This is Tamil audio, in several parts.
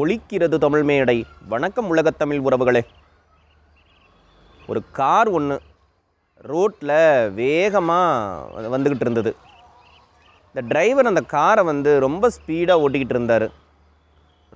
ஒழிக்கிறது தமிழ் மேடை வணக்கம் உலகத்தமிழ் உறவுகளே ஒரு கார் ஒன்று ரோட்டில் வேகமாக வந்துக்கிட்டு இருந்தது இந்த டிரைவர் அந்த காரை வந்து ரொம்ப ஸ்பீடாக ஓட்டிக்கிட்டு இருந்தார்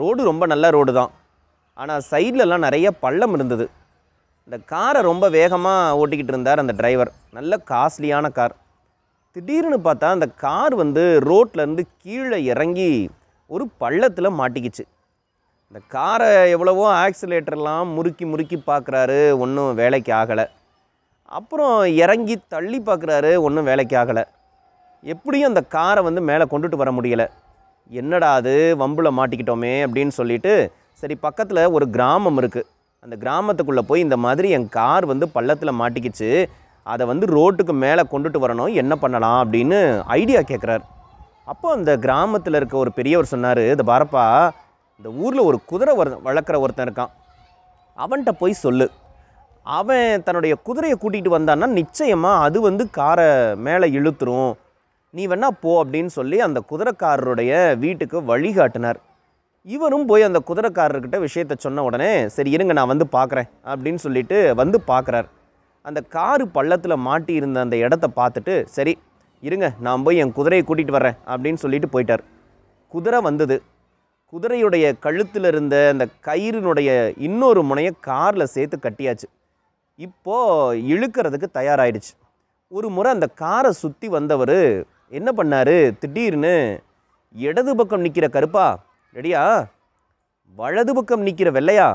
ரோடு ரொம்ப நல்ல ரோடு தான் ஆனால் சைட்லலாம் நிறைய பள்ளம் இருந்தது இந்த காரை ரொம்ப வேகமாக ஓட்டிக்கிட்டு இருந்தார் அந்த டிரைவர் நல்ல காஸ்ட்லியான கார் திடீர்னு பார்த்தா அந்த கார் வந்து ரோட்டிலேருந்து கீழே இறங்கி ஒரு பள்ளத்தில் மாட்டிக்கிச்சு இந்த காரை எவ்வளவோ ஆக்சிலேட்டர்லாம் முறுக்கி முறுக்கி பார்க்குறாரு ஒன்றும் வேலைக்கு ஆகலை அப்புறம் இறங்கி தள்ளி பார்க்குறாரு ஒன்றும் வேலைக்கு ஆகலை எப்படியும் அந்த காரை வந்து மேலே கொண்டுட்டு வர முடியலை என்னடா அது வம்பில் மாட்டிக்கிட்டோமே அப்படின்னு சொல்லிட்டு சரி பக்கத்தில் ஒரு கிராமம் இருக்குது அந்த கிராமத்துக்குள்ளே போய் இந்த மாதிரி என் கார் வந்து பள்ளத்தில் மாட்டிக்கிச்சு அதை வந்து ரோட்டுக்கு மேலே கொண்டுட்டு வரணும் என்ன பண்ணலாம் அப்படின்னு ஐடியா கேட்குறாரு அப்போ அந்த கிராமத்தில் இருக்க ஒரு பெரியவர் சொன்னார் இந்த பாரப்பா இந்த ஊரில் ஒரு குதிரை ஒரு வளர்க்குற ஒருத்தன் இருக்கான் அவன்கிட்ட போய் சொல்லு அவன் தன்னுடைய குதிரையை கூட்டிகிட்டு வந்தான்னா நிச்சயமாக அது வந்து காரை மேலே இழுத்துரும் நீ வேணா போ அப்படின்னு சொல்லி அந்த குதிரைக்காரருடைய வீட்டுக்கு வழிகாட்டினார் இவரும் போய் அந்த குதிரைக்காரர்கிட்ட விஷயத்த சொன்ன உடனே சரி இருங்க நான் வந்து பார்க்குறேன் அப்படின்னு சொல்லிட்டு வந்து பார்க்குறார் அந்த காரு பள்ளத்தில் மாட்டி இருந்த அந்த இடத்த பார்த்துட்டு சரி இருங்க நான் போய் என் குதிரையை கூட்டிகிட்டு வரேன் அப்படின்னு சொல்லிட்டு போயிட்டார் குதிரை வந்தது குதிரையுடைய கழுத்தில் இருந்த அந்த கயிறுனுடைய இன்னொரு முனையை காரில் சேர்த்து கட்டியாச்சு இப்போது இழுக்கிறதுக்கு தயாராகிடுச்சு ஒரு முறை அந்த காரை சுற்றி வந்தவர் என்ன பண்ணார் திடீர்னு இடது பக்கம் நிற்கிற கருப்பா ரெடியா வலது பக்கம் நிற்கிற வெள்ளையா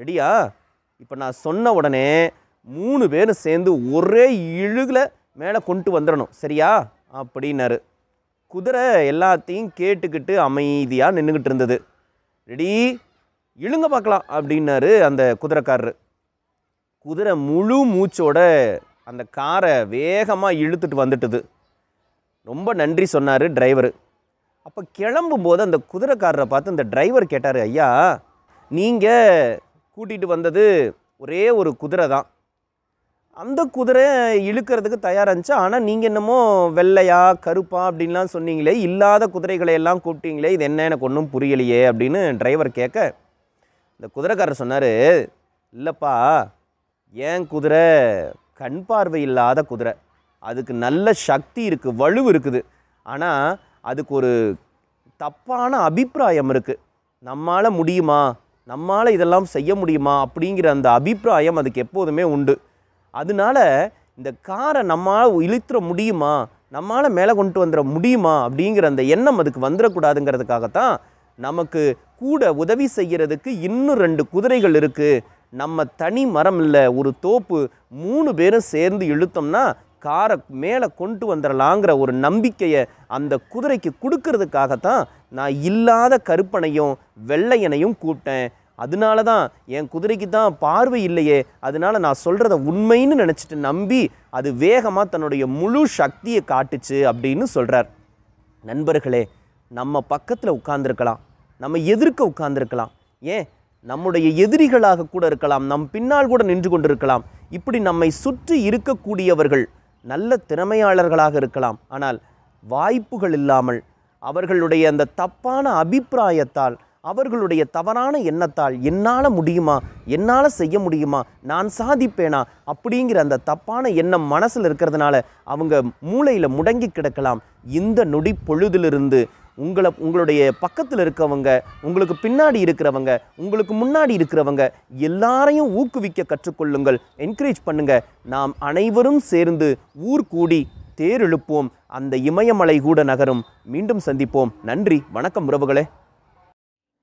ரெடியா இப்போ நான் சொன்ன உடனே மூணு பேரும் சேர்ந்து ஒரே இழுகில் மேலே கொண்டு வந்துடணும் சரியா அப்படின்னாரு குதிரை எல்லாத்தையும் கேட்டுக்கிட்டு அமைதியாக நின்றுக்கிட்டு இருந்தது ரெடி இழுங்க பார்க்கலாம் அப்படின்னாரு அந்த குதிரைக்காரர் குதிரை முழு மூச்சோட அந்த காரை வேகமாக இழுத்துட்டு வந்துட்டுது ரொம்ப நன்றி சொன்னார் டிரைவர் அப்போ கிளம்பும்போது அந்த குதிரைக்காரரை பார்த்து அந்த டிரைவர் கேட்டார் ஐயா நீங்கள் கூட்டிகிட்டு வந்தது ஒரே ஒரு குதிரை தான் அந்த குதிரை இழுக்கிறதுக்கு தயாராக இருந்துச்சு ஆனால் நீங்கள் என்னமோ வெள்ளையா கருப்பா அப்படின்லாம் சொன்னீங்களே இல்லாத குதிரைகளை எல்லாம் கூப்பிட்டீங்களே இது என்ன எனக்கு ஒன்றும் புரியலையே அப்படின்னு டிரைவர் கேட்க இந்த குதிரைக்காரர் சொன்னார் இல்லைப்பா ஏன் குதிரை கண் பார்வை இல்லாத குதிரை அதுக்கு நல்ல சக்தி இருக்குது வலு இருக்குது ஆனால் அதுக்கு ஒரு தப்பான அபிப்பிராயம் இருக்குது நம்மளால் முடியுமா நம்மளால் இதெல்லாம் செய்ய முடியுமா அப்படிங்கிற அந்த அபிப்பிராயம் அதுக்கு எப்போதுமே உண்டு அதனால் இந்த காரை நம்மளால் இழுத்துற முடியுமா நம்மளால் மேலே கொண்டு வந்துட முடியுமா அப்படிங்கிற அந்த எண்ணம் அதுக்கு வந்துடக்கூடாதுங்கிறதுக்காகத்தான் நமக்கு கூட உதவி செய்கிறதுக்கு இன்னும் ரெண்டு குதிரைகள் இருக்குது நம்ம தனி மரம் இல்லை ஒரு தோப்பு மூணு பேரும் சேர்ந்து இழுத்தோம்னா காரை மேலே கொண்டு வந்துடலாங்கிற ஒரு நம்பிக்கையை அந்த குதிரைக்கு கொடுக்கறதுக்காகத்தான் நான் இல்லாத கருப்பனையும் வெள்ளையனையும் கூப்பிட்டேன் அதனால தான் என் குதிரைக்கு தான் பார்வை இல்லையே அதனால நான் சொல்கிறத உண்மைன்னு நினச்சிட்டு நம்பி அது வேகமாக தன்னுடைய முழு சக்தியை காட்டுச்சு அப்படின்னு சொல்கிறார் நண்பர்களே நம்ம பக்கத்தில் உட்கார்ந்துருக்கலாம் நம்ம எதிர்க்க உட்கார்ந்துருக்கலாம் ஏன் நம்முடைய எதிரிகளாக கூட இருக்கலாம் நம் பின்னால் கூட நின்று கொண்டிருக்கலாம் இப்படி நம்மை சுற்றி இருக்கக்கூடியவர்கள் நல்ல திறமையாளர்களாக இருக்கலாம் ஆனால் வாய்ப்புகள் இல்லாமல் அவர்களுடைய அந்த தப்பான அபிப்பிராயத்தால் அவர்களுடைய தவறான எண்ணத்தால் என்னால் முடியுமா என்னால் செய்ய முடியுமா நான் சாதிப்பேனா அப்படிங்கிற அந்த தப்பான எண்ணம் மனசில் இருக்கிறதுனால அவங்க மூளையில் முடங்கி கிடக்கலாம் இந்த நொடி பொழுதிலிருந்து உங்களை உங்களுடைய பக்கத்தில் இருக்கவங்க உங்களுக்கு பின்னாடி இருக்கிறவங்க உங்களுக்கு முன்னாடி இருக்கிறவங்க எல்லாரையும் ஊக்குவிக்க கற்றுக்கொள்ளுங்கள் என்கரேஜ் பண்ணுங்கள் நாம் அனைவரும் சேர்ந்து ஊர் கூடி தேர் எழுப்போம் அந்த இமயமலை கூட நகரும் மீண்டும் சந்திப்போம் நன்றி வணக்கம் உறவுகளே